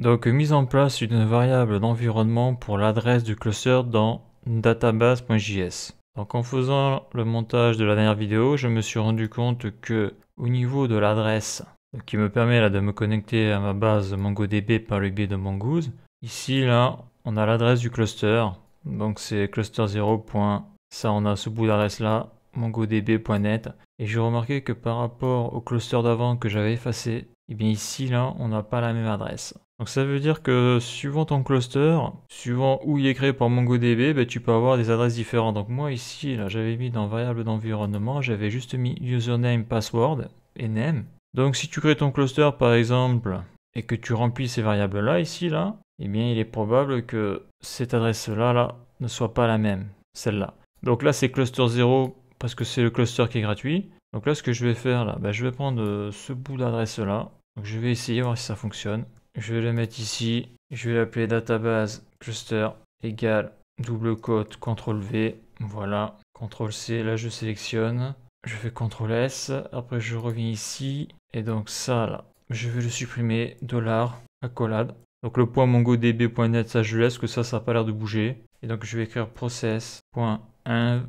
Donc mise en place une variable d'environnement pour l'adresse du cluster dans database.js. Donc en faisant le montage de la dernière vidéo, je me suis rendu compte que au niveau de l'adresse qui me permet là de me connecter à ma base MongoDB par le biais de Mongoose, ici là on a l'adresse du cluster. Donc c'est cluster 0. Ça on a ce bout d'adresse là mongodb.net et j'ai remarqué que par rapport au cluster d'avant que j'avais effacé, et eh bien ici là on n'a pas la même adresse. Donc ça veut dire que suivant ton cluster, suivant où il est créé par MongoDB, ben, tu peux avoir des adresses différentes. Donc moi ici, là, j'avais mis dans variable d'environnement, j'avais juste mis username, password et name. Donc si tu crées ton cluster par exemple et que tu remplis ces variables là ici là, eh bien il est probable que cette adresse là là ne soit pas la même, celle-là. Donc là c'est cluster 0 parce que c'est le cluster qui est gratuit. Donc là ce que je vais faire là, ben, je vais prendre euh, ce bout d'adresse là. je vais essayer voir si ça fonctionne. Je vais le mettre ici. Je vais l'appeler database cluster égale double cote CTRL V. Voilà. CTRL C, là je sélectionne. Je fais CTRL S. Après je reviens ici. Et donc ça là, je vais le supprimer. Dollar, accolade. Donc le point mongodb.net, ça je laisse que ça, ça n'a pas l'air de bouger. Et donc je vais écrire process.inv.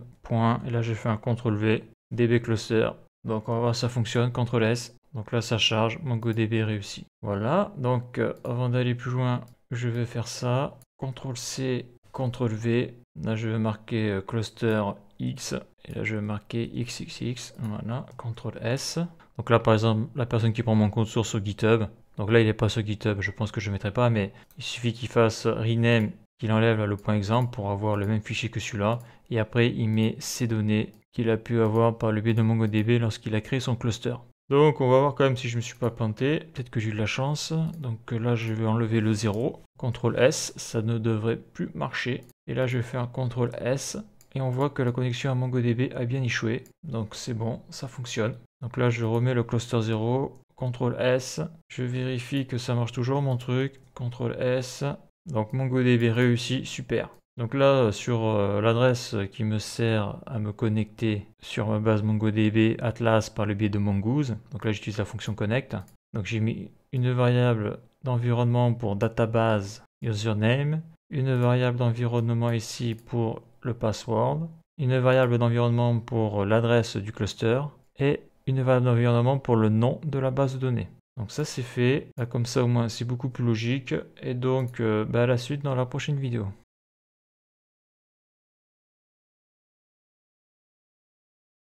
Et là j'ai fait un CTRL V, db cluster. Donc on va voir ça fonctionne. CTRL S. Donc là, ça charge, MongoDB réussi. Voilà, donc euh, avant d'aller plus loin, je vais faire ça. CTRL-C, CTRL-V. Là, je vais marquer euh, cluster X. Et là, je vais marquer XXX. Voilà, CTRL-S. Donc là, par exemple, la personne qui prend mon compte source sur GitHub. Donc là, il n'est pas sur GitHub, je pense que je ne mettrai pas, mais il suffit qu'il fasse rename, qu'il enlève le point exemple pour avoir le même fichier que celui-là. Et après, il met ses données qu'il a pu avoir par le biais de MongoDB lorsqu'il a créé son cluster. Donc on va voir quand même si je me suis pas planté. Peut-être que j'ai eu de la chance. Donc euh, là je vais enlever le 0. CTRL S, ça ne devrait plus marcher. Et là je vais faire un CTRL S. Et on voit que la connexion à MongoDB a bien échoué. Donc c'est bon, ça fonctionne. Donc là je remets le cluster 0. CTRL S. Je vérifie que ça marche toujours mon truc. CTRL S. Donc MongoDB réussi, super. Donc là, euh, sur euh, l'adresse qui me sert à me connecter sur ma base MongoDB Atlas par le biais de Mongoose, donc là j'utilise la fonction connect. Donc j'ai mis une variable d'environnement pour database username, une variable d'environnement ici pour le password, une variable d'environnement pour l'adresse du cluster et une variable d'environnement pour le nom de la base de données. Donc ça c'est fait, comme ça au moins c'est beaucoup plus logique et donc euh, bah, à la suite dans la prochaine vidéo.